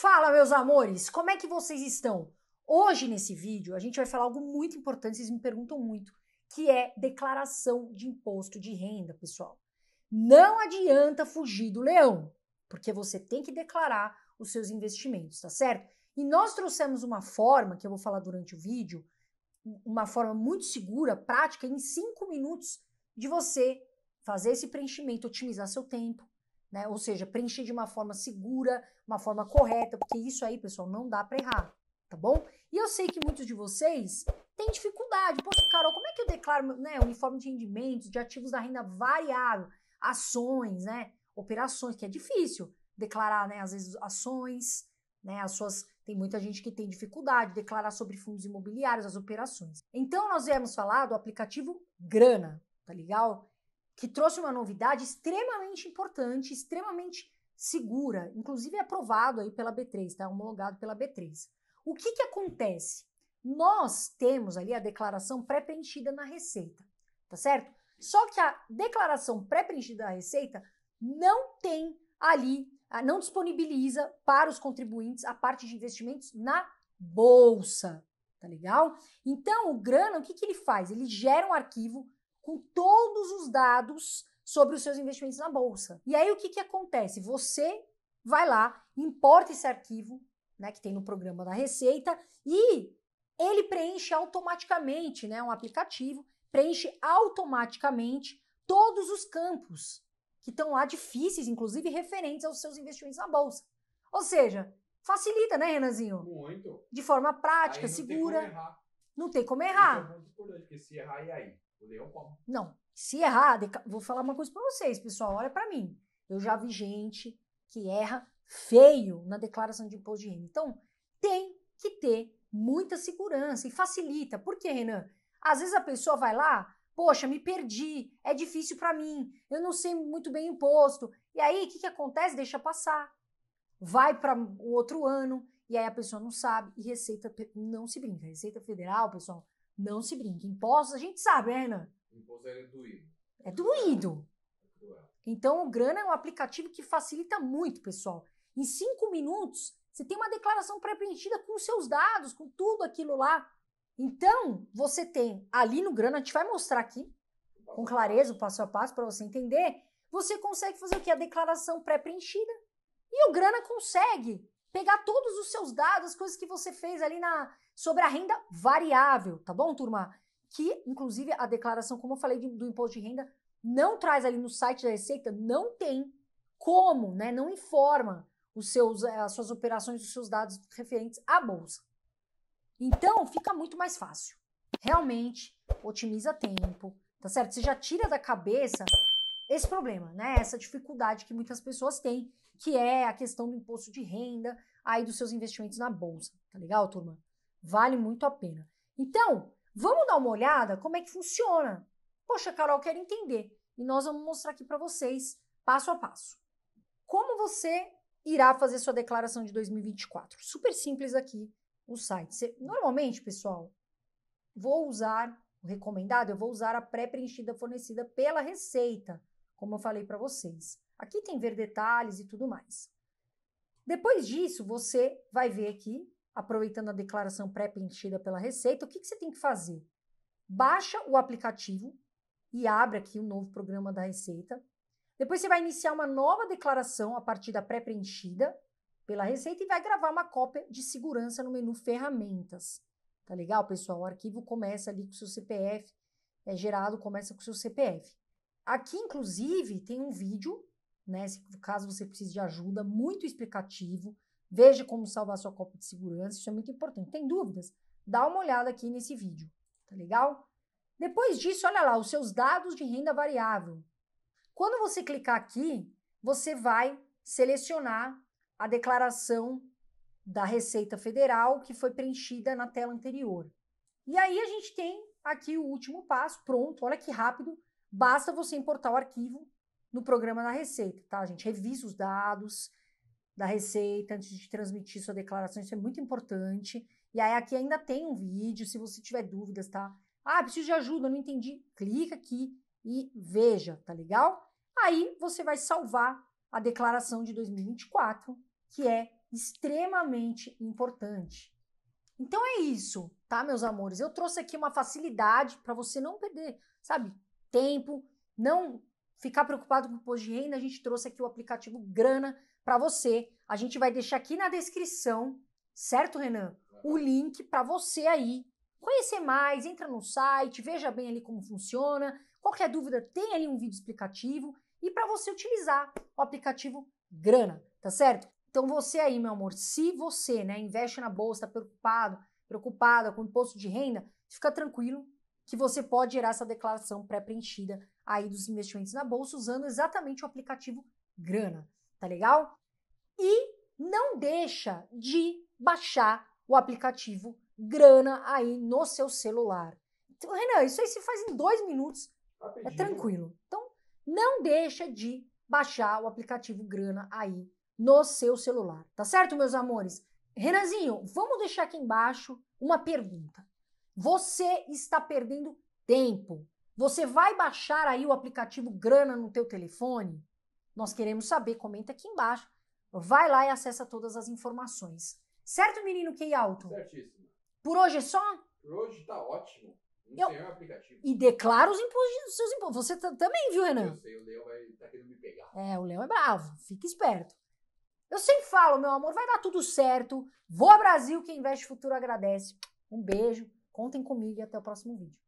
Fala, meus amores! Como é que vocês estão? Hoje, nesse vídeo, a gente vai falar algo muito importante, vocês me perguntam muito, que é declaração de imposto de renda, pessoal. Não adianta fugir do leão, porque você tem que declarar os seus investimentos, tá certo? E nós trouxemos uma forma, que eu vou falar durante o vídeo, uma forma muito segura, prática, em cinco minutos, de você fazer esse preenchimento, otimizar seu tempo, né? Ou seja, preencher de uma forma segura, uma forma correta, porque isso aí, pessoal, não dá para errar, tá bom? E eu sei que muitos de vocês têm dificuldade. Pô, Carol, como é que eu declaro né, uniforme de rendimentos, de ativos da renda variável, ações, né? Operações, que é difícil declarar, né? Às vezes ações, né? As suas tem muita gente que tem dificuldade de declarar sobre fundos imobiliários, as operações. Então, nós viemos falar do aplicativo Grana, tá legal? que trouxe uma novidade extremamente importante, extremamente segura, inclusive aprovado aí pela B3, tá? homologado pela B3. O que, que acontece? Nós temos ali a declaração pré-preenchida na Receita, tá certo? Só que a declaração pré-preenchida da Receita não tem ali, não disponibiliza para os contribuintes a parte de investimentos na bolsa, tá legal? Então, o Grana, o que, que ele faz? Ele gera um arquivo com todos os dados sobre os seus investimentos na bolsa. E aí o que, que acontece? Você vai lá, importa esse arquivo, né, que tem no programa da Receita, e ele preenche automaticamente, né, um aplicativo preenche automaticamente todos os campos que estão lá difíceis, inclusive referentes aos seus investimentos na bolsa. Ou seja, facilita, né, Renanzinho? Muito. De forma prática, segura. Não tem como errar. Isso é muito importante, porque se errar, e aí? O leão come. Não. Se errar, deca... vou falar uma coisa para vocês, pessoal. Olha para mim. Eu já vi gente que erra feio na declaração de imposto de renda. Então, tem que ter muita segurança e facilita. Por quê, Renan? Às vezes a pessoa vai lá, poxa, me perdi, é difícil para mim, eu não sei muito bem o imposto. E aí, o que, que acontece? Deixa passar. Vai para o outro ano e aí a pessoa não sabe, e Receita não se brinca. Receita Federal, pessoal, não se brinca. Impostos, a gente sabe, né, Renan? Imposto é doído. É doído. É então, o Grana é um aplicativo que facilita muito, pessoal. Em cinco minutos, você tem uma declaração pré-preenchida com seus dados, com tudo aquilo lá. Então, você tem ali no Grana, a gente vai mostrar aqui, com clareza, o passo a passo, para você entender. Você consegue fazer o que? A declaração pré-preenchida. E o Grana consegue pegar todos os seus dados, as coisas que você fez ali na sobre a renda variável, tá bom, turma? Que, inclusive, a declaração, como eu falei, de, do imposto de renda, não traz ali no site da Receita, não tem como, né? Não informa os seus, eh, as suas operações, os seus dados referentes à bolsa. Então, fica muito mais fácil. Realmente, otimiza tempo, tá certo? Você já tira da cabeça esse problema, né? Essa dificuldade que muitas pessoas têm, que é a questão do imposto de renda, aí dos seus investimentos na bolsa. Tá legal, turma? Vale muito a pena. Então, vamos dar uma olhada como é que funciona. Poxa, Carol, quero entender. E nós vamos mostrar aqui para vocês, passo a passo. Como você irá fazer sua declaração de 2024? Super simples aqui o site. Você, normalmente, pessoal, vou usar o recomendado, eu vou usar a pré-preenchida fornecida pela Receita como eu falei para vocês. Aqui tem ver detalhes e tudo mais. Depois disso, você vai ver aqui, aproveitando a declaração pré-preenchida pela Receita, o que, que você tem que fazer? Baixa o aplicativo e abre aqui o um novo programa da Receita. Depois você vai iniciar uma nova declaração a partir da pré-preenchida pela Receita e vai gravar uma cópia de segurança no menu Ferramentas. Tá legal, pessoal? O arquivo começa ali com o seu CPF, é gerado, começa com o seu CPF. Aqui, inclusive, tem um vídeo, né? Se, caso você precise de ajuda, muito explicativo. Veja como salvar sua cópia de segurança, isso é muito importante. Tem dúvidas? Dá uma olhada aqui nesse vídeo, tá legal? Depois disso, olha lá, os seus dados de renda variável. Quando você clicar aqui, você vai selecionar a declaração da Receita Federal que foi preenchida na tela anterior. E aí a gente tem aqui o último passo, pronto, olha que rápido, Basta você importar o arquivo no programa da Receita, tá, gente? Revisa os dados da Receita antes de transmitir sua declaração, isso é muito importante. E aí aqui ainda tem um vídeo, se você tiver dúvidas, tá? Ah, preciso de ajuda, não entendi. Clica aqui e veja, tá legal? Aí você vai salvar a declaração de 2024, que é extremamente importante. Então é isso, tá, meus amores? Eu trouxe aqui uma facilidade para você não perder, sabe? tempo, não ficar preocupado com o imposto de renda, a gente trouxe aqui o aplicativo Grana para você. A gente vai deixar aqui na descrição, certo, Renan? O link para você aí conhecer mais, entra no site, veja bem ali como funciona. Qualquer dúvida, tem ali um vídeo explicativo e para você utilizar o aplicativo Grana, tá certo? Então você aí, meu amor, se você, né, investe na bolsa, tá preocupado, preocupada com o imposto de renda, fica tranquilo, que você pode gerar essa declaração pré-preenchida aí dos investimentos na bolsa usando exatamente o aplicativo Grana, tá legal? E não deixa de baixar o aplicativo Grana aí no seu celular. Então, Renan, isso aí se faz em dois minutos, é Rapidinho. é tranquilo. Então, não deixa de baixar o aplicativo Grana aí no seu celular, tá certo, meus amores? Renanzinho, vamos deixar aqui embaixo uma pergunta. Você está perdendo tempo. Você vai baixar aí o aplicativo Grana no teu telefone? Nós queremos saber, comenta aqui embaixo. Vai lá e acessa todas as informações. Certo, menino Key Alto? Certíssimo. Por hoje é só? Por hoje tá ótimo. eu... um aplicativo. E declara os impostos, seus impostos. Você também, viu, Renan? Eu sei, o Leão vai tá querendo me pegar. É, o Leão é bravo. Fica esperto. Eu sempre falo, meu amor, vai dar tudo certo. Vou ao Brasil, quem investe futuro agradece. Um beijo. Contem comigo e até o próximo vídeo.